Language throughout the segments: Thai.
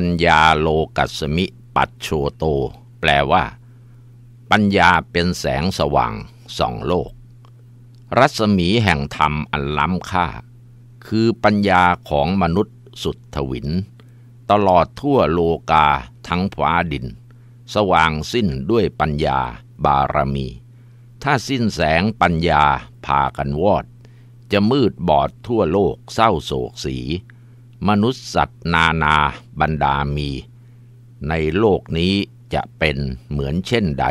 ปัญญาโลกัสมิปัจโชโต แปลว่า ปัญญาเป็นแสงสว่าง สองโลก รัศมีแห่งธรรมอันล้ำค่า คือปัญญาของมนุษย์สุดถวิน ตลอดทั่วโลกาทั้งผ้าดิน สว่างสิ้นด้วยปัญญาบารมี ถ้าสิ้นแสงปัญญาพากันวอด จะมืดบอดทั่วโลกเศร้าโศกสีมนุษย์สัตว์นานาบรรดามี ในโลกนี้จะเป็นเหมือนเช่นใด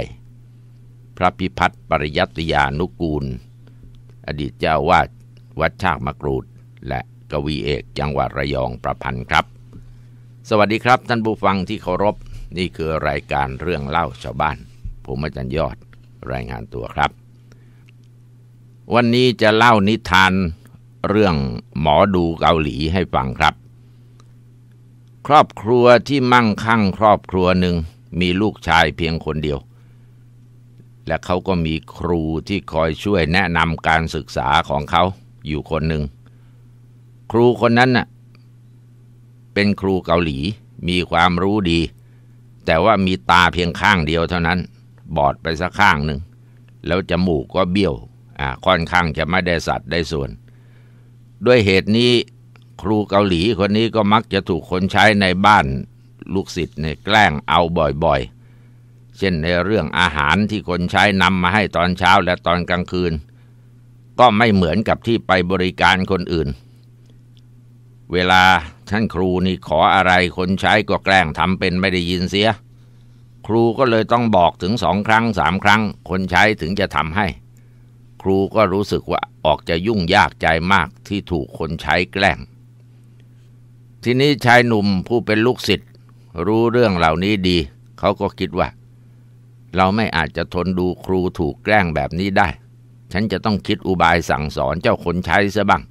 พระพิพัฒน์ปริยัติยานุกูล อดีตเจ้าวาดวัดชากมกรูด และกวีเอกจังหวัดระยองประพันธ์ครับ สวัสดีครับท่านผู้ฟังที่เคารพนี่คือรายการเรื่องเล่าชาวบ้านผมอาจารย์ยอดรายงานตัวครับ วันนี้จะเล่านิทานเรื่องหมอดูเกาหลีให้ฟังครับ ครอบครัวที่มั่งคั่งครอบครัวหนึ่งมีลูกชายเพียงคนเดียว และเขาก็มีครูที่คอยช่วยแนะนำการศึกษาของเขาอยู่คนหนึ่งครูคนนั้นน่ะเป็นครูเกาหลีมีความรู้ดี แต่ว่ามีตาเพียงข้างเดียวเท่านั้น บอดไปสักข้างหนึ่งแล้วจมูกก็เบี้ยวอ่าค่อนข้างจะไม่ได้สัดได้ส่วนด้วยเหตุนี้ ครูเกาหลีคนนี้ก็มักจะถูกคนใช้ในบ้านลูกศิษย์ในแกล้งเอาบ่อย ๆ เช่นในเรื่องอาหารที่คนใช้นำมาให้ตอนเช้าและตอนกลางคืนก็ไม่เหมือนกับที่ไปบริการคนอื่น เวลาท่านครูนี่ขออะไรคนใช้ก็แกล้งทำเป็นไม่ได้ยินเสีย ครูก็เลยต้องบอกถึงสองครั้งสามครั้งคนใช้ถึงจะทำให้ครูก็รู้สึกว่าออกจะยุ่งยากใจมากที่ถูกคนใช้แกล้ง ทีนี้ชายหนุ่มผู้เป็นลูกศิษย์รู้เรื่องเหล่านี้ดี เขาก็คิดว่าเราไม่อาจจะทนดูครูถูกแกล้งแบบนี้ได้ ฉันจะต้องคิดอุบายสั่งสอนเจ้าคนใช้ซะบ้าง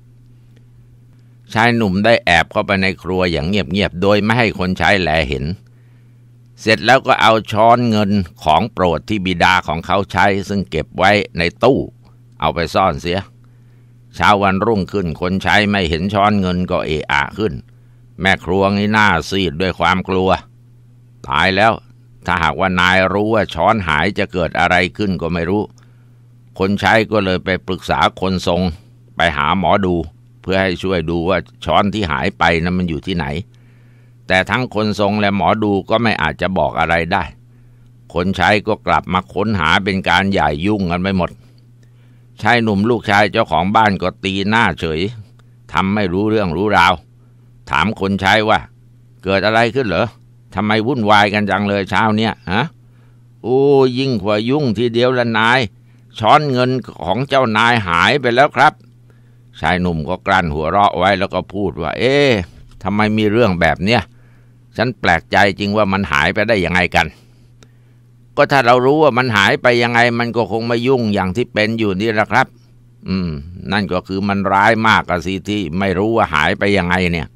ชายหนุ่มได้แอบเข้าไปในครัวอย่างเงียบๆโดยไม่ให้คนใช้แลเห็น เสร็จแล้วก็เอาช้อนเงินของโปรดที่บิดาของเขาใช้ซึ่งเก็บไว้ในตู้เอาไปซ่อนเสีย เช้าวันรุ่งขึ้นคนใช้ไม่เห็นช้อนเงินก็เอะอะขึ้น แม่ครัวนี่หน้าซีดด้วยความกลัวตายแล้ว ถ้าหากว่านายรู้ว่าช้อนหายจะเกิดอะไรขึ้นก็ไม่รู้ คนใช้ก็เลยไปปรึกษาคนทรง ไปหาหมอดู เพื่อให้ช่วยดูว่าช้อนที่หายไปนะั้นมันอยู่ที่ไหน แต่ทั้งคนทรงและหมอดูก็ไม่อาจจะบอกอะไรได้ คนใช้ก็กลับมาค้นหาเป็นการใหญ่ยุ่งกันไปหมดชายหนุ่มลูกชายเจ้าของบ้านก็ตีหน้าเฉยทำไม่รู้เรื่องรู้ราว ถามคนใช้ว่า เกิดอะไรขึ้นเหรอทำไมวุ่นวายกันจังเลยเช้าเนี้ยฮะโอ้ ยิ่งกว่ายุ่งทีเดียวละนาย ช้อนเงินของเจ้านายหายไปแล้วครับ ชายหนุ่มก็กลั้นหัวเราะไว้แล้วก็พูดว่า เอ๊ะทำไมมีเรื่องแบบเนี้ย ฉันแปลกใจจริงว่ามันหายไปได้ยังไงกันก็ถ้าเรารู้ว่ามันหายไปยังไง มันก็คงไม่ยุ่งอย่างที่เป็นอยู่นี่แหละครับ อืม นั่นก็คือมันร้ายมากอะสิที่ไม่รู้ว่าหายไปยังไงเนี่ย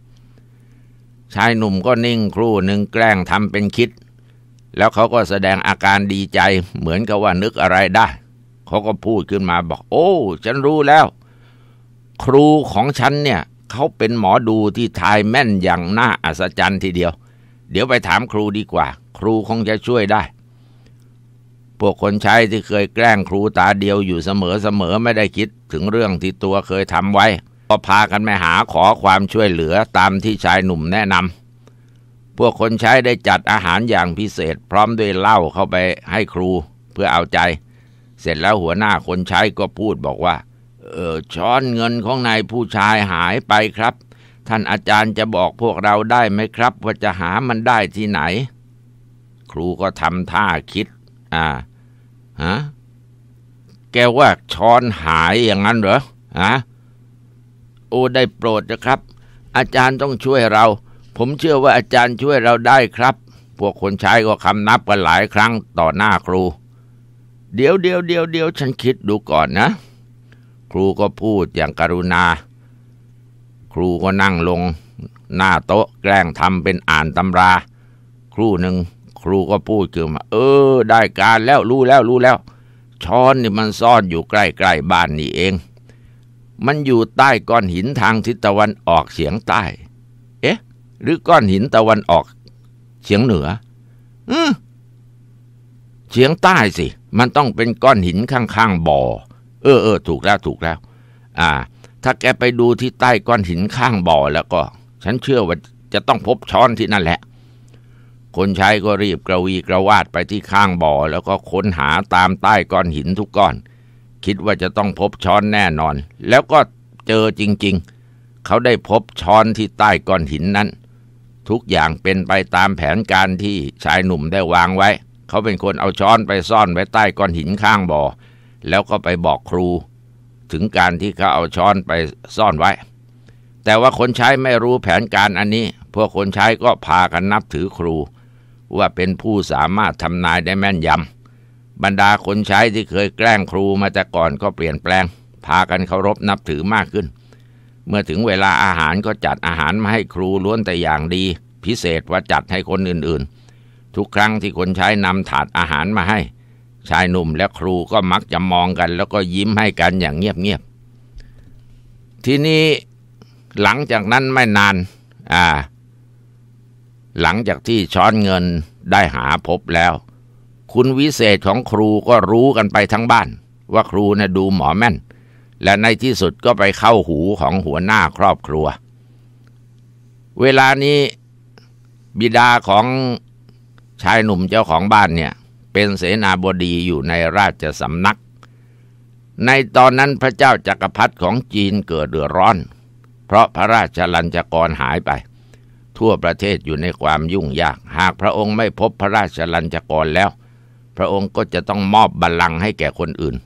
ชายหนุ่มก็นิ่งครู่หนึ่งแกล้งทำเป็นคิด แล้วเขาก็แสดงอาการดีใจ เหมือนกับว่านึกอะไรได้ เขาก็พูดขึ้นมาบอก โอ้ฉันรู้แล้ว ครูของฉันเนี่ย เขาเป็นหมอดูที่ทายแม่นอย่างน่าอัศจรรย์ทีเดียว เดี๋ยวไปถามครูดีกว่า ครูคงจะช่วยได้พวกคนใช้ที่เคยแกล้งครูตาเดียวอยู่เสมอๆไม่ได้คิดถึงเรื่องที่ตัวเคยทำไว้ก็พากันไปหาขอความช่วยเหลือตามที่ชายหนุ่มแนะนำพวกคนใช้ได้จัดอาหารอย่างพิเศษพร้อมด้วยเหล้าเข้าไปให้ครู เพื่อเอาใจ เสร็จแล้วหัวหน้าคนใช้ก็พูดบอกว่า เออ ช้อนเงินของนายผู้ชายหายไปครับ ท่านอาจารย์จะบอกพวกเราได้ไหมครับ ว่าจะหามันได้ที่ไหน ครูก็ทำท่าคิด อ่าฮะแกว่าช้อนหายอย่างนั้นเหรอฮะโอ้ได้โปรดนะครับอาจารย์ต้องช่วยเรา ผมเชื่อว่าอาจารย์ช่วยเราได้ครับ พวกคนใช้ก็คำนับกันหลายครั้ง ต่อหน้าครู เดี๋ยวเดียวเดียวเดียวฉันคิดดูก่อนนะ ครูก็พูดอย่างกรุณา ครูก็นั่งลงหน้าโต๊ะแกล้งทำเป็นอ่านตำรา ครู่หนึ่งครูก็พูดคือมาเออ ได้การแล้วรู้แล้วรู้แล้วช้อนนี่มันซ่อนอยู่ใกล้ๆบ้านนี่เอง มันอยู่ใต้ก้อนหินทางทิศตะวันออกเฉียงใต้ เอ๊ะ หรือก้อนหินตะวันออก เฉียงเหนือ อืมเฉียงใต้สิ มันต้องเป็นก้อนหินข้างๆบ่อเออเออถูกแล้วถูกแล้ว อ่า ถ้าแกไปดูที่ใต้ก้อนหินข้างบ่อแล้วก็ ฉันเชื่อว่า จะต้องพบช้อนที่นั่นแหละคนใช้ก็รีบกระวีกระวาดไปที่ข้างบ่อ แล้วก็ค้นหาตามใต้ก้อนหินทุกก้อน คิดว่าจะต้องพบช้อนแน่นอน แล้วก็เจอจริง ๆ เขาได้พบช้อนที่ใต้ก้อนหินนั้น ทุกอย่างเป็นไปตามแผนการที่ชายหนุ่มได้วางไว้ เขาเป็นคนเอาช้อนไปซ่อนไว้ใต้ก้อนหินข้างบ่อ แล้วก็ไปบอกครู ถึงการที่เขาเอาช้อนไปซ่อนไว้ แต่ว่าคนใช้ไม่รู้แผนการอันนี้ พวกคนใช้ก็พากันนับถือครูว่าเป็นผู้สามารถทำนายได้แม่นยำบรรดาคนใช้ที่เคยแกล้งครูมาแต่ก่อนก็เปลี่ยนแปลง พากันเคารพนับถือมากขึ้น เมื่อถึงเวลาอาหารก็จัดอาหารมาให้ครูล้วนแต่อย่างดี พิเศษว่าจัดให้คนอื่นๆ ทุกครั้งที่คนใช้นำถาดอาหารมาให้ ชายหนุ่มและครูก็มักจะมองกัน แล้วก็ยิ้มให้กันอย่างเงียบๆ ทีนี้หลังจากนั้นไม่นาน อ่าหลังจากที่ช้อนเงินได้หาพบแล้ว คุณวิเศษของครูก็รู้กันไปทั้งบ้าน ว่าครูนะ่ะดูหมอแม่น และในที่สุดก็ไปเข้าหูของหัวหน้าครอบครัว เวลานี้บิดาของชายหนุ่มเจ้าของบ้านเนี่ย เป็นเสนาบดีอยู่ในราชสำนัก ในตอนนั้นพระเจ้าจากักรพรรดิของจีนเกิดเดือดร้อน เพราะพระราชลัญจกรหายไปทั่วประเทศอยู่ในความยุ่งยาก หากพระองค์ไม่พบพระราชลัญจกรแล้ว พระองค์ก็จะต้องมอบบัลลังก์ให้แก่คนอื่น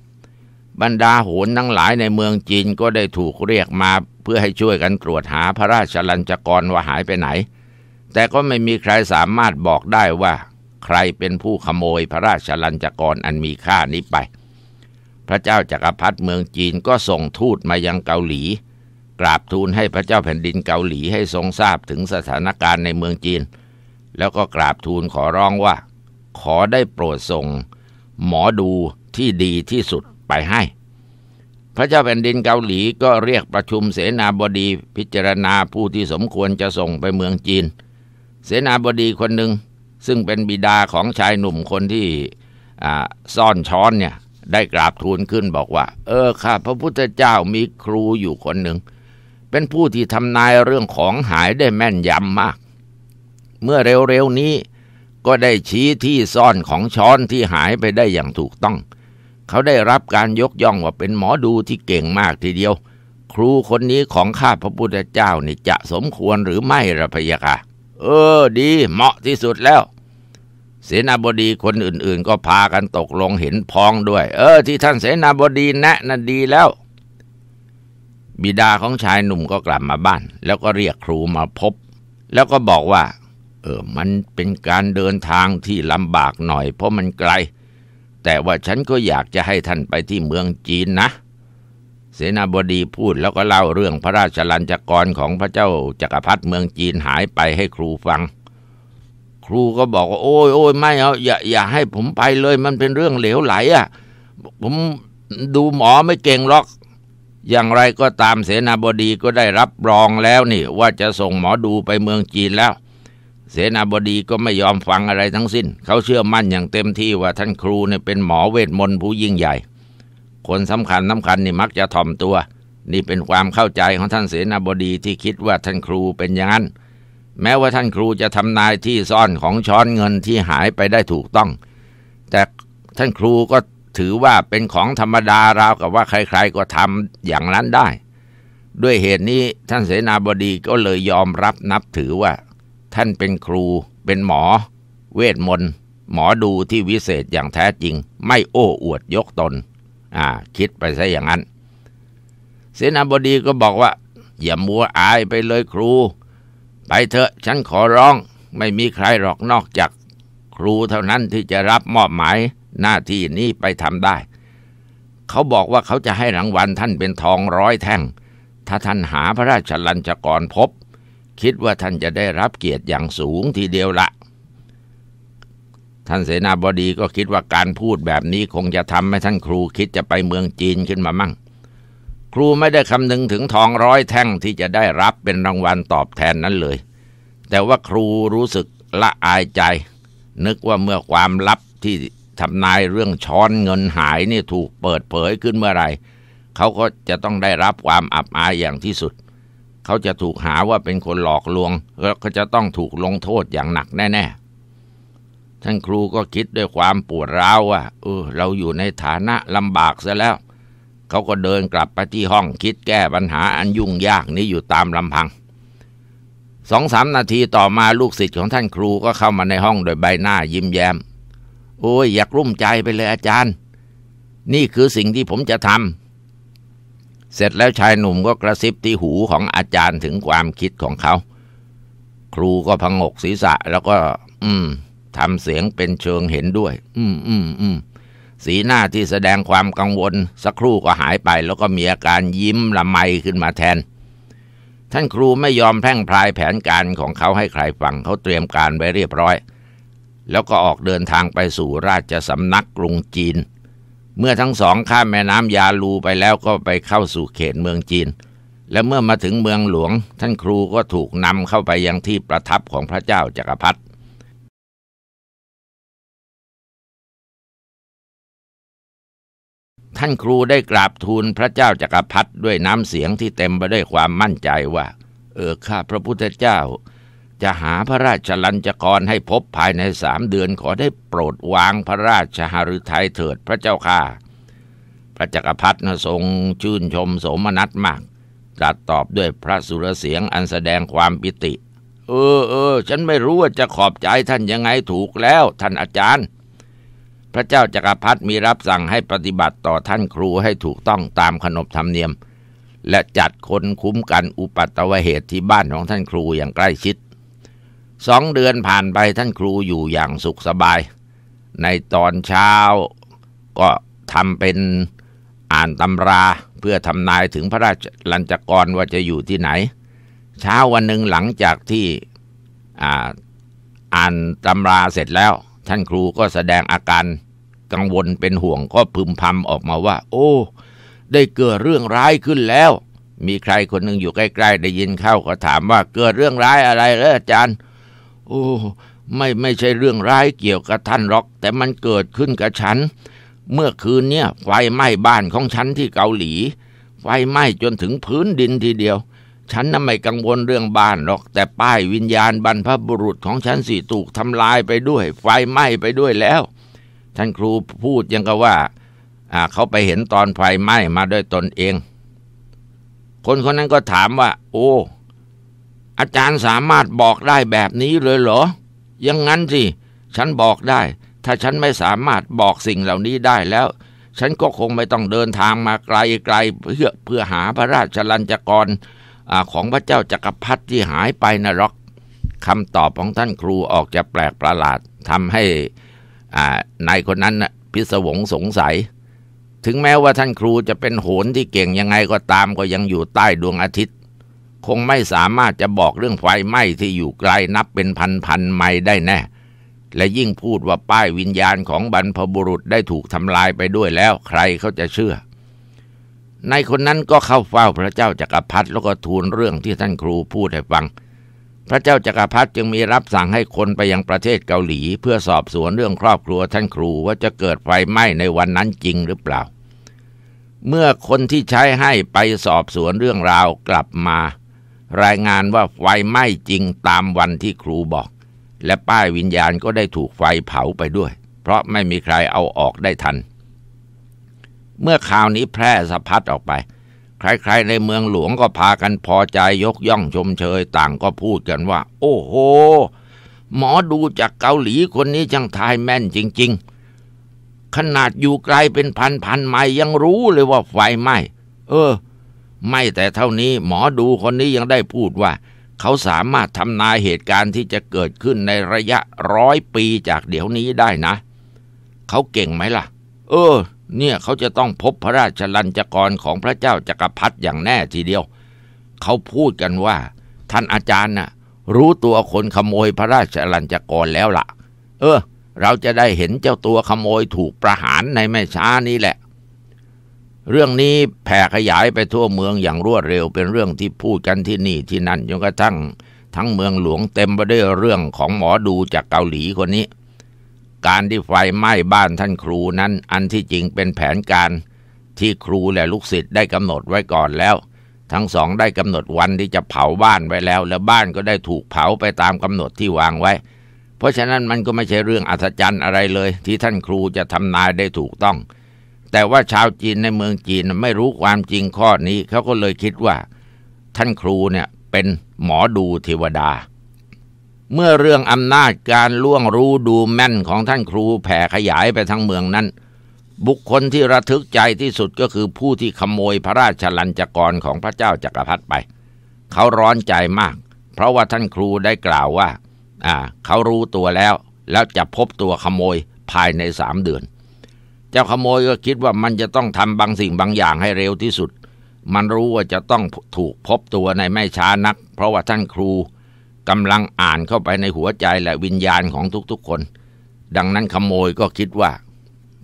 บรรดาโหนทั้งหลายในเมืองจีนก็ได้ถูกเรียกมาเพื่อให้ช่วยกันตรวจหาพระราชลัญจกรว่าหายไปไหน แต่ก็ไม่มีใครสามารถบอกได้ว่า ใครเป็นผู้ขโมยพระราชลัญจกรอันมีค่านี้ไป พระเจ้าจากักรพรรดิเมืองจีนก็ส่งทูตมายังเกาหลีราบทูลให้พระเจ้าแผ่นดินเกาหลีให้ทรงทราบถึงสถานการณ์ในเมืองจีน แล้วก็กราบทูลขอร้องว่า ขอได้โปรดส่งหมอดูที่ดีที่สุดไปให้ พระเจ้าแผ่นดินเกาหลีก็เรียกประชุมเสนาบดีพิจารณาผู้ที่สมควรจะส่งไปเมืองจีน เสนาบดีคนหนึ่งซึ่งเป็นบิดาของชายหนุ่มคนที่ซ่อนช้อนเนี่ยได้กราบทูลขึ้นบอกว่า เออค่ะพระพุทธเจ้ามีครูอยู่คนหนึ่งเป็นผู้ที่ทำนายเรื่องของหายได้แม่นยำมาก เมื่อเร็วๆนี้ ก็ได้ชี้ที่ซ่อนของช้อนที่หายไปได้อย่างถูกต้อง เขาได้รับการยกย่องว่าเป็นหมอดูที่เก่งมากทีเดียว ครูคนนี้ของข้าพระพุทธเจ้านี่จะสมควรหรือไม่ระพยาค่ะ เออ ดีเหมาะที่สุดแล้ว เสนาบดีคนอื่น ๆ ก็พากันตกลงเห็นพ้องด้วย เออที่ท่านเสนาบดีแนะนั่นดีแล้วบิดาของชายหนุ่มก็กลับมาบ้าน แล้วก็เรียกครูมาพบ แล้วก็บอกว่า เออ มันเป็นการเดินทางที่ลำบากหน่อยเพราะมันไกล แต่ว่าฉันก็อยากจะให้ท่านไปที่เมืองจีนนะเสนาบดีพูดแล้วก็เล่าเรื่องพระราชลัญจกรของพระเจ้าจักรพรรดิเมืองจีนหายไปให้ครูฟัง ครูก็บอกว่าโอ้ยโอ้ยไม่เอา อย่าอย่าให้ ผมไปเลย มันเป็นเรื่องเหลวไหลอะ่ะ ผมดูหมอไม่เก่งหรอกอย่างไรก็ตามเสนาบดีก็ได้รับรองแล้วนี่ว่าจะส่งหมอดูไปเมืองจีนแล้ว เสนาบดีก็ไม่ยอมฟังอะไรทั้งสิ้น เขาเชื่อมั่นอย่างเต็มที่ว่าท่านครูเนี่ยเป็นหมอเวทมนต์ผู้ยิ่งใหญ่ คนสำคัญสำคัญนี่มักจะถ่อมตัว นี่เป็นความเข้าใจของท่านเสนาบดีที่คิดว่าท่านครูเป็นอย่างนั้น แม้ว่าท่านครูจะทำนายที่ซ่อนของช้อนเงินที่หายไปได้ถูกต้อง แต่ท่านครูก็ถือว่าเป็นของธรรมดาราวกับว่าใคร ๆ ก็ทำอย่างนั้นได้ ด้วยเหตุนี้ท่านเสนาบดีก็เลยยอมรับนับถือว่า ท่านเป็นครูเป็นหมอ เวทมนต์หมอดูที่วิเศษอย่างแท้จริง ไม่โอ้อวดยกตนอ่าคิดไปซะอย่างนั้น เสนาบดีก็บอกว่า อย่ามัวอายไปเลยครู ไปเถอะฉันขอร้องไม่มีใครหรอกนอกจาก ครูเท่านั้นที่จะรับมอบหมายหน้าที่นี้ไปทำได้ เขาบอกว่าเขาจะให้รางวัลท่านเป็นทองร้อยแท่ง ถ้าท่านหาพระราชลัญจกรพบ คิดว่าท่านจะได้รับเกียรติอย่างสูงทีเดียวละท่านเสนาบดีก็คิดว่าการพูดแบบนี้คงจะทำให้ท่านครูคิดจะไปเมืองจีนขึ้นมามั่ง ครูไม่ได้คำนึงถึงทองร้อยแท่งที่จะได้รับเป็นรางวัลตอบแทนนั้นเลย แต่ว่าครูรู้สึกละอายใจ นึกว่าเมื่อความลับที่ทำนายเรื่องช้อนเงินหายนี่ถูกเปิดเผยขึ้นเมื่อไร เขาก็จะต้องได้รับความอับอายอย่างที่สุดเขาจะถูกหาว่าเป็นคนหลอกลวง แล้วก็จะต้องถูกลงโทษอย่างหนักแน่ๆท่านครูก็คิดด้วยความปวดร้าวว่าเออเราอยู่ในฐานะลำบากซะแล้ว เขาก็เดินกลับไปที่ห้องคิดแก้ปัญหาอันยุ่งยากนี้อยู่ตามลำพัง สองสามนาทีต่อมาลูกศิษย์ของท่านครูก็เข้ามาในห้องโดยใบหน้ายิ้มแย้มโอ้ยอยากรุ่มใจไปเลยอาจารย์ นี่คือสิ่งที่ผมจะทำเสร็จแล้วชายหนุ่มก็กระซิบที่หูของอาจารย์ถึงความคิดของเขา ครูก็พงกศีรษะแล้วก็ อืมทำเสียงเป็นเชิงเห็นด้วย อืมอืมอืมสีหน้าที่แสดงความกังวล สักครู่ก็หายไป แล้วก็มีอาการยิ้มละไมขึ้นมาแทน ท่านครูไม่ยอมแพร่งพลายแผนการของเขาให้ใครฟังเขาเตรียมการไว้เรียบร้อยแล้วก็ออกเดินทางไปสู่ราชสำนักกรุงจีน เมื่อทั้งสองข้ามแม่น้ำยาลูไปแล้วก็ไปเข้าสู่เขตเมืองจีน และเมื่อมาถึงเมืองหลวง ท่านครูก็ถูกนำเข้าไปยังที่ประทับของพระเจ้าจากักรพรรดิ ท่านครูได้กราบทูลพระเจ้าจากักรพรรดิด้วยน้ำเสียงที่เต็มไปด้วยความมั่นใจว่า เออ ข้าพระพุทธเจ้าจะหาพระราชลัญจกรให้พบภายในสามเดือนขอได้โปรดวางพระราชหฤทัยเถิดพระเจ้าค่ะพระจักรพรรดิทรงชื่นชมสมนัตมากตรัสตอบด้วยพระสุรเสียงอันแสดงความปิติ เออ เออ ฉันไม่รู้ว่าจะขอบใจท่านยังไงถูกแล้ว ท่านอาจารย์ พระเจ้าจักรพรรดิมีรับสั่งให้ปฏิบัติต่อท่านครูให้ถูกต้องตามขนบธรรมเนียม และจัดคนคุ้มกันอุปัตตวเหตุที่บ้านของท่านครูอย่างใกล้ชิดสองเดือนผ่านไปท่านครูอยู่อย่างสุขสบาย ในตอนเช้าก็ทำเป็นอ่านตำราเพื่อทำนายถึงพระราชลัญจกรว่าจะอยู่ที่ไหน เช้าวันหนึ่งหลังจากที่อ่านตำราเสร็จแล้ว ท่านครูก็แสดงอาการกังวลเป็นห่วงก็พึมพำออกมาว่า โอ้ ได้เกิดเรื่องร้ายขึ้นแล้ว มีใครคนหนึ่งอยู่ใกล้ ๆ ได้ยินเข้าก็ถามว่าเกิดเรื่องร้ายอะไรเหรออาจารย์โอ้ไม่ไม่ใช่เรื่องร้ายเกี่ยวกับท่านหรอก แต่มันเกิดขึ้นกับฉัน เมื่อคืนเนี่ยไฟไหม้บ้านของฉันที่เกาหลี ไฟไหม้จนถึงพื้นดินทีเดียว ฉันน่ะไม่กังวลเรื่องบ้านหรอกแต่ป้ายวิญญาณบรรพบุรุษของฉันสี่ถูกทำลายไปด้วย ไฟไหม้ไปด้วยแล้ว ท่านครูพูดยังก็ว่า อ่า เขาไปเห็นตอนไฟไหม้มาด้วยตนเอง คนคนนั้นก็ถามว่า โอ้อาจารย์สามารถบอกได้แบบนี้เลยเหรอ ยังงั้นสิ ฉันบอกได้ ถ้าฉันไม่สามารถบอกสิ่งเหล่านี้ได้แล้ว ฉันก็คงไม่ต้องเดินทางมาไกลๆเพื่อเพื่อหาพระราชลัญจกรอของพระเจ้าจักรพรรดิที่หายไปนรก คำตอบของท่านครูออกจะแปลกประหลาดทำให้นายคนนั้นพิศวงสงสัย ถึงแม้ว่าท่านครูจะเป็นโหนที่เก่งยังไงก็ตามก็ยังอยู่ใต้ดวงอาทิตย์คงไม่สามารถจะบอกเรื่องไฟไหม้ที่อยู่ไกลนับเป็นพันพันไม้ได้แน่ และยิ่งพูดว่าป้ายวิญญาณของบรรพบุรุษได้ถูกทำลายไปด้วยแล้วใครเขาจะเชื่อ ในคนนั้นก็เข้าเฝ้าพระเจ้าจากักรพรรดิแล้วก็ทูลเรื่องที่ท่านครูพูดให้ฟัง พระเจ้าจากักรพรรดิจึงมีรับสั่งให้คนไปยังประเทศเกาหลี เพื่อสอบสวนเรื่องครอบครัวท่านครูว่าจะเกิดไฟไหม้ในวันนั้นจริงหรือเปล่า เมื่อคนที่ใช้ให้ไปสอบสวนเรื่องราวกลับมารายงานว่าไฟไหม้จริงตามวันที่ครูบอก และป้ายวิญญาณก็ได้ถูกไฟเผาไปด้วย เพราะไม่มีใครเอาออกได้ทัน เมื่อข่าวนี้แพร่สะพัดออกไป ใครๆในเมืองหลวงก็พากันพอใจยกย่องชมเชยต่างก็พูดกันว่า โอ้โห หมอดูจากเกาหลีคนนี้ช่างทายแม่นจริงๆ ขนาดอยู่ไกลเป็นพันๆไมล์ยังรู้เลยว่าไฟไหม้เออไม่แต่เท่านี้หมอดูคนนี้ยังได้พูดว่าเขาสามารถทำนายเหตุการณ์ที่จะเกิดขึ้นในระยะร้อยปีจากเดี๋ยวนี้ได้นะ เขาเก่งไหมล่ะ เออ เนี่ยเขาจะต้องพบพระราชลัญจกรของพระเจ้าจักรพรรดิอย่างแน่ทีเดียว เขาพูดกันว่าท่านอาจารย์น่ะ รู้ตัวคนขโมยพระราชลัญจกรแล้วละ่ะ เออเราจะได้เห็นเจ้าตัวขโมยถูกประหารในไม่ช้านี้แหละเรื่องนี้แผ่ขยายไปทั่วเมืองอย่างรวดเร็วเป็นเรื่องที่พูดกันที่นี่ที่นั่นจนกระทั่ง ทั้งเมืองหลวงเต็มไปด้วยเรื่องของหมอดูจากเกาหลีคนนี้ การที่ไฟไหม้บ้านท่านครูนั้น อันที่จริงเป็นแผนการ ที่ครูและลูกศิษย์ได้กำหนดไว้ก่อนแล้ว ทั้งสองได้กำหนดวันที่จะเผาบ้านไว้แล้ว และบ้านก็ได้ถูกเผาไปตามกำหนดที่วางไว้ เพราะฉะนั้นมันก็ไม่ใช่เรื่องอัศจรรย์อะไรเลย ที่ท่านครูจะทำนายได้ถูกต้องแต่ว่าชาวจีนในเมืองจีนไม่รู้ความจริงข้อนี้ เขาก็เลยคิดว่าท่านครูเนี่ยเป็นหมอดูเทวดา เมื่อเรื่องอำนาจการล่วงรู้ดูแม่นของท่านครูแผ่ขยายไปทั้งเมืองนั้น บุคคลที่ระทึกใจที่สุดก็คือผู้ที่ขโมยพระราชลัญจกรของพระเจ้าจักรพรรดิไป เขาร้อนใจมากเพราะว่าท่านครูได้กล่าวว่า่า เขารู้ตัวแล้วแล้วจะพบตัวขโมยภายในสามเดือนเจ้าขโมยก็คิดว่ามันจะต้องทำบางสิ่งบางอย่างให้เร็วที่สุด มันรู้ว่าจะต้องถูกพบตัวในไม่ช้านัก เพราะว่าท่านครูกำลังอ่านเข้าไปในหัวใจและวิญญาณของทุกๆคน ดังนั้นขโมยก็คิดว่า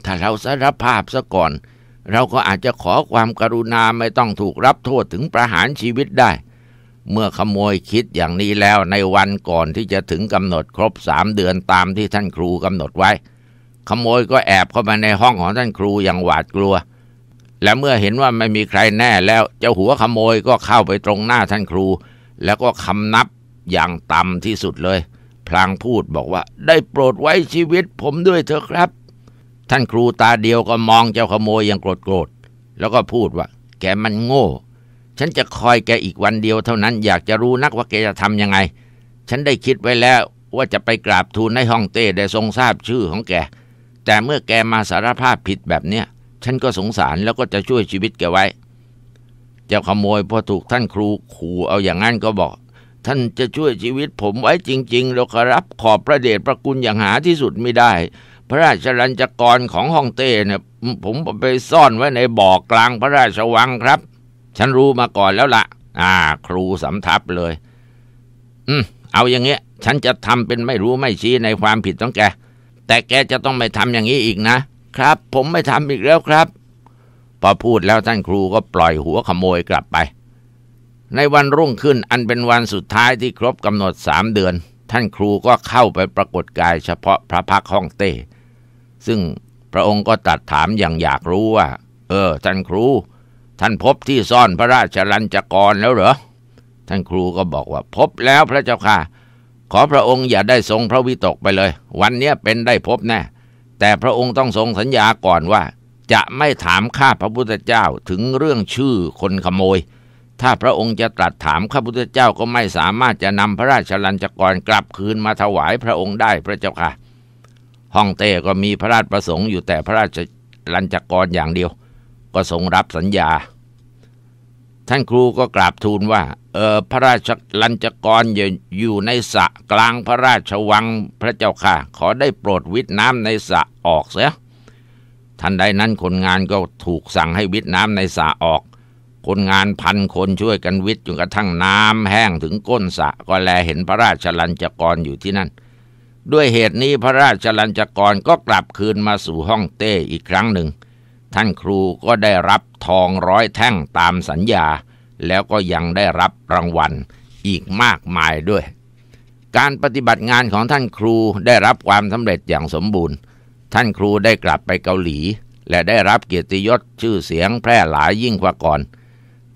ถ้าเราสารภาพซะก่อน เราก็อาจจะขอความกรุณาไม่ต้องถูกรับโทษถึงประหารชีวิตได้ เมื่อขโมยคิดอย่างนี้แล้วในวันก่อนที่จะถึงกำหนดครบสามเดือนตามที่ท่านครูกำหนดไว้ขโมยก็แอบเข้ามาในห้องของท่านครูอย่างหวาดกลัว และเมื่อเห็นว่าไม่มีใครแน่แล้ว เจ้าหัวขโมยก็เข้าไปตรงหน้าท่านครู แล้วก็คำนับอย่างต่ำที่สุดเลย พลางพูดบอกว่าได้โปรดไว้ชีวิตผมด้วยเถอะครับ ท่านครูตาเดียวก็มองเจ้าขโมยอย่างโกรธโกรธ แล้วก็พูดว่า แกมันโง่ ฉันจะคอยแกอีกวันเดียวเท่านั้น อยากจะรู้นักว่าแกจะทำยังไง ฉันได้คิดไว้แล้วว่าจะไปกราบทูลในห้องเต้ได้ทรงทราบชื่อของแกแต่เมื่อแกมาสารภาพผิดแบบเนี้ย ฉันก็สงสารแล้วก็จะช่วยชีวิตแกไว้ เจ้าขโมยพอถูกท่านครูขู่เอาอย่างนั้นก็บอก ท่านจะช่วยชีวิต ผมไว้จริงๆเราขอรับ ขอบพระเดชพระคุณอย่างหาที่สุดไม่ได้ พระราชรัญจกรของฮ่องเต้เนี่ยผมไปซ่อนไว้ในบ่อกลางพระราชวังครับ ฉันรู้มาก่อนแล้วละ่ะอ่า ครูสำทับเลย อืมเอาอย่างเงี้ย ฉันจะทำเป็นไม่รู้ไม่ชี้ในความผิดของแกแต่แกจะต้องไม่ทำอย่างนี้อีกนะครับผมไม่ทำอีกแล้วครับ พอพูดแล้วท่านครูก็ปล่อยหัวขโมยกลับไป ในวันรุ่งขึ้นอันเป็นวันสุดท้ายที่ครบกำหนดสามเดือน ท่านครูก็เข้าไปปรากฏกายเฉพาะพระพักห้องเต้ซึ่งพระองค์ก็ตัดถามอย่างอยากรู้ว่า เออท่านครู ท่านพบที่ซ่อนพระราชลัญจกรแล้วเหรอ ท่านครูก็บอกว่าพบแล้วพระเจ้าค่ะขอ พระองค์อย่าได้ทรงพระวิตกไปเลย วันนี้เป็นได้พบแน่ แต่พระองค์ต้องทรงสัญญาก่อนว่า จะไม่ถามข้าพระพุทธเจ้าถึงเรื่องชื่อคนขโมย ถ้าพระองค์จะตรัสถามข้าพุทธเจ้าก็ไม่สามารถจะนำพระราชลัญจกรกลับคืนมาถวายพระองค์ได้พระเจ้าค่ะฮ่องเต้ก็มีพระราชประสงค์อยู่แต่พระราชลัญจกรอย่างเดียว ก็ทรงรับสัญญาท่านครูก็กราบทูลว่า เออพระราชลัญจกรอยู่ในสระกลางพระราชวังพระเจ้าค่ะ ขอได้โปรดวิทย์น้ำในสระออกเสียทันใดนั้นคนงานก็ถูกสั่งให้วิทย์น้ำในสระออก คนงานพันคนช่วยกันวิทย์จนกระทั่งน้ำแห้งถึงก้นสระก็แลเห็นพระราชลัญจกรอยู่ที่นั่น ด้วยเหตุนี้พระราชลัญจกรก็กลับคืนมาสู่ห้องเต้อีกครั้งหนึ่งท่านครูก็ได้รับทองร้อยแท่งตามสัญญาแล้วก็ยังได้รับรางวัลอีกมากมายด้วย การปฏิบัติงานของท่านครูได้รับความสำเร็จอย่างสมบูรณ์ ท่านครูได้กลับไปเกาหลีและได้รับเกียรติยศชื่อเสียงแพร่หลายยิ่งกว่าก่อน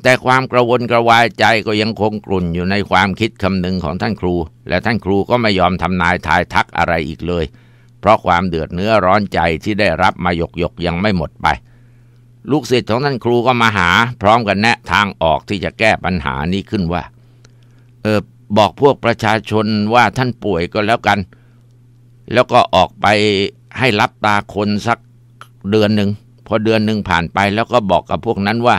แต่ความกระวนกระวายใจก็ยังคงกลุ่นอยู่ในความคิดคำนึงของท่านครูและท่านครูก็ไม่ยอมทำนายทายทักอะไรอีกเลยเพราะความเดือดเนื้อร้อนใจที่ได้รับมาหยกหยกยังไม่หมดไป ลูกศิษย์ของท่านครูก็มาหา พร้อมกันแนะ ทางออกที่จะแก้ปัญหานี้ขึ้นว่าเออบอกพวกประชาชนว่าท่านป่วยก็แล้วกัน แล้วก็ออกไปให้รับตาคนสักเดือนหนึ่ง พอเดือนหนึ่งผ่านไป แล้วก็บอกกับพวกนั้นว่า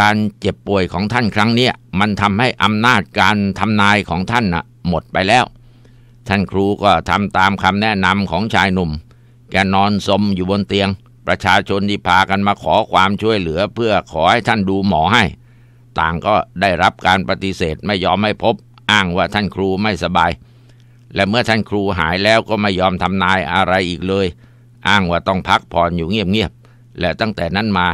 การเจ็บป่วยของท่านครั้งนี้มันทำให้อำนาจการทำนายของท่านนะหมดไปแล้วท่านครูก็ทำตามคำแนะนำของชายหนุ่ม แกนอนสมอยู่บนเตียง ประชาชนที่พากันมาขอความช่วยเหลือเพื่อขอให้ท่านดูหมอให้ ต่างก็ได้รับการปฏิเสธไม่ยอมไม่พบ อ้างว่าท่านครูไม่สบาย และเมื่อท่านครูหายแล้วก็ไม่ยอมทำนายอะไรอีกเลย อ้างว่าต้องพักผ่อนอยู่เงียบๆ และตั้งแต่นั้นมา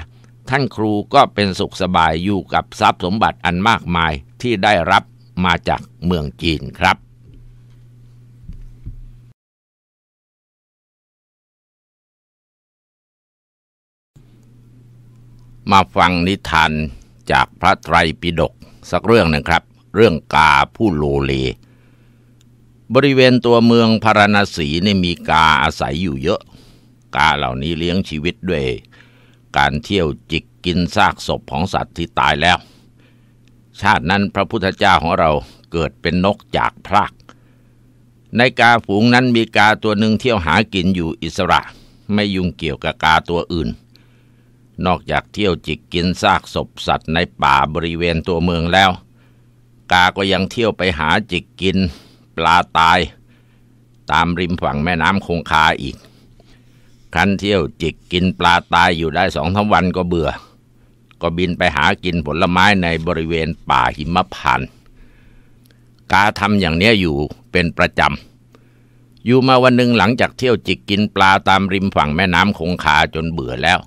ท่านครูก็เป็นสุขสบายอยู่กับทรัพย์สมบัติอันมากมายที่ได้รับมาจากเมืองจีนครับมาฟังนิทานจากพระไตรปิฎกสักเรื่องหนึ่งครับ เรื่องกาผู้โลเล บริเวณตัวเมืองพาราณสีนี่มีกาอาศัยอยู่เยอะ กาเหล่านี้เลี้ยงชีวิตด้วย การเที่ยวจิกกินซากศพ ของสัตว์ที่ตายแล้ว ชาตินั้นพระพุทธเจ้าของเราเกิดเป็นนกจากพรากในกาฝูงนั้นมีกาตัวหนึ่งเที่ยวหากินอยู่อิสระ ไม่ยุ่งเกี่ยวกับกาตัวอื่นนอกจากเที่ยวจิกกินซากศพสัตว์ในป่าบริเวณตัวเมืองแล้ว กาก็ยังเที่ยวไปหาจิกกินปลาตายตามริมฝั่งแม่น้ำคงคาอีก ครั้นเที่ยวจิกกินปลาตายอยู่ได้สองสาวันก็เบื่อ ก็บินไปหากินผลไม้ในบริเวณป่าหิมพานกาทำอย่างเนี้ยอยู่เป็นประจำ อยู่มาวันหนึ่งหลังจากเที่ยวจิกกินปลาตามริมฝั่งแม่น้ำคงคาจนเบื่อแล้ว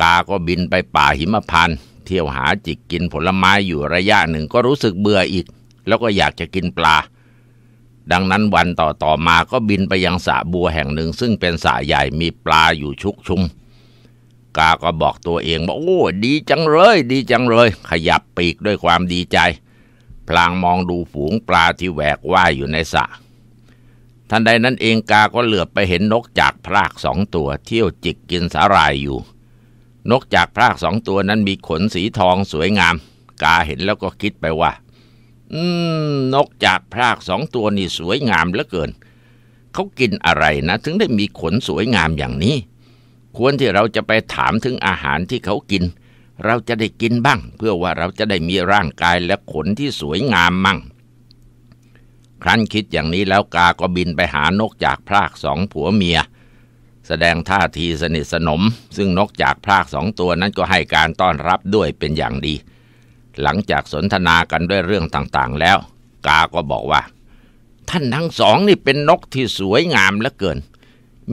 กาก็บินไปป่าหิมพานต์เที่ยวหาจิกกินผลไม้อยู่ระยะหนึ่งก็รู้สึกเบื่ออีก แล้วก็อยากจะกินปลา ดังนั้นวันต่อต่อมาก็บินไปยังสระบัวแห่งหนึ่งซึ่งเป็นสระใหญ่มีปลาอยู่ชุกชุม กาก็บอกตัวเองว่าโอ้ ดีจังเลยดีจังเลย ขยับปีกด้วยความดีใจ พลางมองดูฝูงปลาที่แหวกว่ายอยู่ในสระทันใดนั้นเองกาก็เหลือบไปเห็นนกจากพรากสองตัว เที่ยวจิกกินสาหร่ายอยู่นกจากพรากสองตัวนั้นมีขนสีทองสวยงาม กาเห็นแล้วก็คิดไปว่า อืมนกจากพรากสองตัวนี่สวยงามเหลือเกินเขากินอะไรนะถึงได้มีขนสวยงามอย่างนี้ ควรที่เราจะไปถามถึงอาหารที่เขากิน เราจะได้กินบ้างเพื่อว่าเราจะได้มีร่างกายและขนที่สวยงามมั่ง ครั้นคิดอย่างนี้แล้วกาก็บินไปหานกจากพรากสองผัวเมียแสดงท่าทีสนิทสนม ซึ่งนกจากพรากสองตัวนั้นก็ให้การต้อนรับด้วยเป็นอย่างดี หลังจากสนทนากันด้วยเรื่องต่าง ๆแล้ว กา ก็บอกว่า ท่านทั้งสองนี่เป็นนกที่สวยงามเหลือเกิน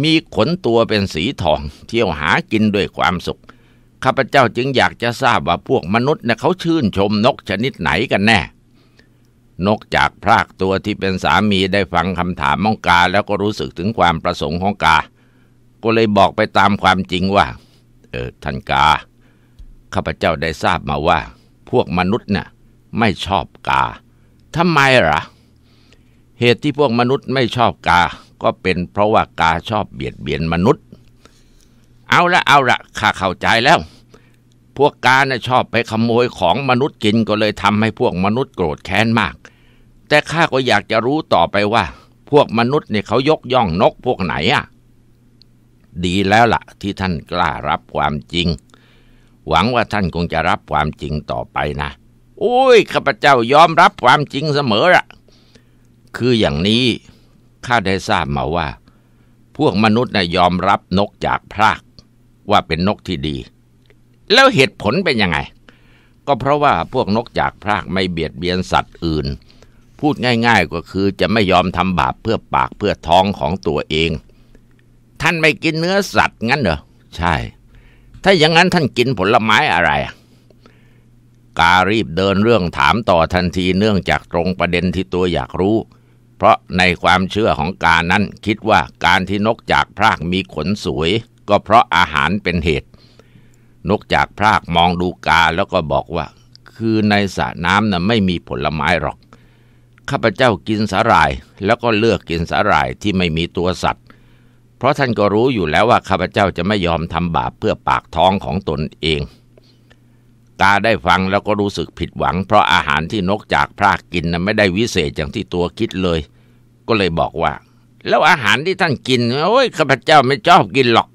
มีขนตัวเป็นสีทอง เที่ยวหากินด้วยความสุข ข้าพเจ้าจึงอยากจะทราบว่าพวกมนุษย์เนี่ยเขาชื่นชมนกชนิดไหนกันแน่ นกจากพรากตัวที่เป็นสามีได้ฟังคำถามมองกาแล้วก็รู้สึกถึงความประสงค์ของกาก็เลยบอกไปตามความจริงว่า เออท่านกาข้าพเจ้าได้ทราบมาว่า พวกมนุษย์น่ะไม่ชอบกาทำไมละ่ะ เหตุที่พวกมนุษย์ไม่ชอบกา ก็เป็นเพราะว่ากาชอบเบียดเบียนมนุษย์ เอาละเอาละข้าเข้าใจแล้ว พวกกาน่ะชอบไปขโมยของมนุษย์กินก็เลยทำให้พวกมนุษย์โกรธแค้นมาก แต่ข้าก็อยากจะรู้ต่อไปว่า พวกมนุษย์เนี่ยเขายกย่องนกพวกไหนอะ่ะดีแล้วละ่ะ ที่ท่านกล้ารับความจริง หวังว่าท่านคงจะรับความจริงต่อไปนะ โอ้ยข้าพเจ้ายอมรับความจริงเสมอละคืออย่างนี้ข้าได้ทราบมาว่า พวกมนุษย์นะ่ะยอมรับนกจากพรากว่าเป็นนกที่ดี แล้วเหตุผลเป็นยังไง ก็เพราะว่าพวกนกจากพรากไม่เบียดเบียนสัตว์อื่น พูดง่าย ๆก็คือจะไม่ยอมทำบาปเพื่อปากเพื่อท้องของตัวเองท่านไม่กินเนื้อสัตว์งั้นเหรอใช่ ถ้าอย่างนั้นท่านกินผลไม้อะไรอ่ะการีบเดินเรื่องถามต่อทันทีเนื่องจากตรงประเด็นที่ตัวอยากรู้ เพราะในความเชื่อของกานั้นคิดว่าการที่นกจากพรากมีขนสวยก็เพราะอาหารเป็นเหตุ นกจากพรากมองดูกาแล้วก็บอกว่า คือในสระน้ำนะ่ะไม่มีผลไม้หรอกข้าพเจ้ากินสาหร่าย แล้วก็เลือกกินสาหร่ายที่ไม่มีตัวสัตว์เพราะท่านก็รู้อยู่แล้วว่าข้าพเจ้าจะไม่ยอมทำบาปเพื่อปากท้องของตนเอง กาได้ฟังแล้วก็รู้สึกผิดหวังเพราะอาหารที่นกจากพรากกินน่ะไม่ได้วิเศษอย่างที่ตัวคิดเลย ก็เลยบอกว่า แล้วอาหารที่ท่านกินโอ้ยข้าพเจ้าไม่ชอบกินหรอก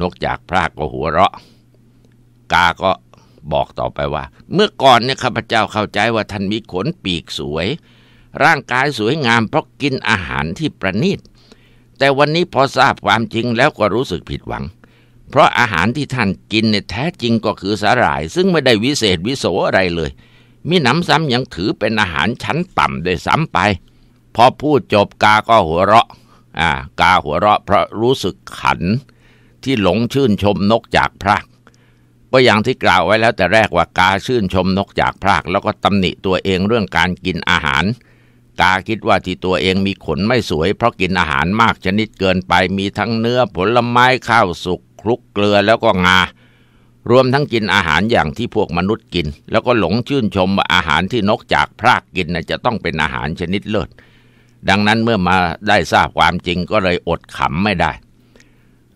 นกจากพรากก็หัวเราะ กา ก็บอกต่อไปว่า เมื่อก่อนเนี่ยข้าพเจ้าเข้าใจว่าท่านมีขนปีกสวย ร่างกายสวยงามเพราะกินอาหารที่ประณีตแต่วันนี้พอทราบความจริงแล้วก็รู้สึกผิดหวัง เพราะอาหารที่ท่านกินในแท้จริงก็คือสาหร่าย ซึ่งไม่ได้วิเศษวิโสอะไรเลย มีหนำซ้ำยังถือเป็นอาหารชั้นต่ำด้วยซ้ำไปพอพูดจบกา ก็หัวเราะอ่ากาหัวเราะ เพราะรู้สึกขันที่หลงชื่นชมนกจากพรากก็อย่างที่กล่าวไว้แล้วแต่แรกว่ากาชื่นชมนกจากพรากแล้วก็ตำหนิตัวเองเรื่องการกินอาหารตาคิดว่าที่ตัวเองมีขนไม่สวย เพราะกินอาหารมากชนิดเกินไป มีทั้งเนื้อผลไม้ข้าวสุก คลุกเกลือแล้วก็งา รวมทั้งกินอาหารอย่างที่พวกมนุษย์กิน แล้วก็หลงชื่นชมว่าอาหารที่นกจากพรากกินนะจะต้องเป็นอาหารชนิดเลิศ ดังนั้นเมื่อมาได้ทราบความจริงก็เลยอดขำไม่ได้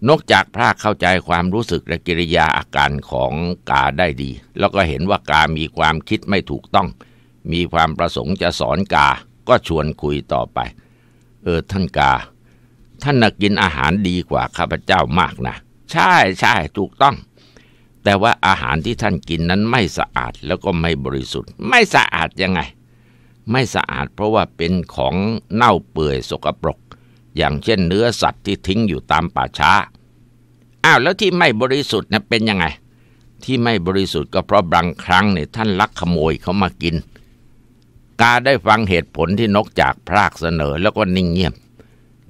นกจากพรากเข้าใจความรู้สึกและกิริยาอาการของกาได้ดี แล้วก็เห็นว่ากามีความคิดไม่ถูกต้อง มีความประสงค์จะสอนกาก็ชวนคุยต่อไปเออท่านกา ท่านนักกินอาหารดีกว่า ข้าพเจ้ามากนะใช่ใช่ถูกต้อง แต่ว่าอาหารที่ท่านกินนั้นไม่สะอาดแล้วก็ไม่บริสุทธิ์ ไม่สะอาดยังไง ไม่สะอาดเพราะว่าเป็นของเน่าเปื่อยสกปรกอย่างเช่นเนื้อสัตว์ที่ทิ้งอยู่ตามป่าช้า อ้าวแล้วที่ไม่บริสุทธิ์นะเป็นยังไง ที่ไม่บริสุทธิ์ก็เพราะบางครั้งเนี่ยท่านลักขโมยเขามากินกาได้ฟังเหตุผลที่นกจากพรากเสนอแล้วก็นิ่งเงียบ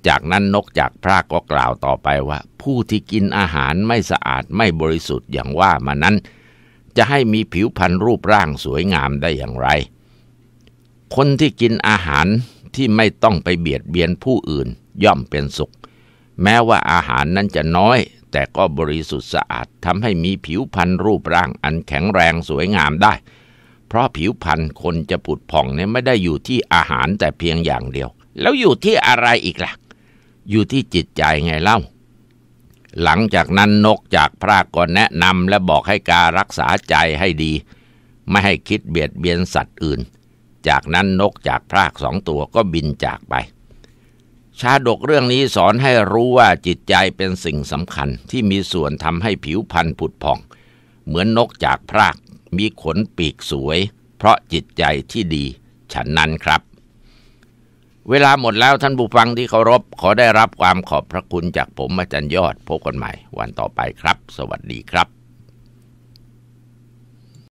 จากนั้นนกจากพรากก็กล่าวต่อไปว่า ผู้ที่กินอาหารไม่สะอาดไม่บริสุทธิ์อย่างว่ามานั้น จะให้มีผิวพรรณรูปร่างสวยงามได้อย่างไร คนที่กินอาหารที่ไม่ต้องไปเบียดเบียนผู้อื่นย่อมเป็นสุข แม้ว่าอาหารนั้นจะน้อยแต่ก็บริสุทธิ์สะอาดทำให้มีผิวพรรณรูปร่างอันแข็งแรงสวยงามได้เพราะผิวพรรณคนจะผุดผ่องเนี่ยไม่ได้อยู่ที่อาหารแต่เพียงอย่างเดียว แล้วอยู่ที่อะไรอีกละ่ะอยู่ที่จิตใจไงเล่า หลังจากนั้นนกจากพระก็แนะนำและบอกให้การรักษาใจให้ดี ไม่ให้คิดเบียดเบียนสัตว์อื่น จากนั้นนกจากพระสองตัวก็บินจากไป ชาดกเรื่องนี้สอนให้รู้ว่าจิตใจเป็นสิ่งสำคัญที่มีส่วนทำให้ผิวพรรณผุดผ่อง เหมือนนกจากพรากมีขนปีกสวยเพราะจิตใจที่ดี ฉันนั้นครับ เวลาหมดแล้วท่านผู้ฟังที่เคารพขอได้รับความขอบพระคุณจากผมอาจารย์ยอดพบกันใหม่ วันต่อไปครับ สวัสดีครับ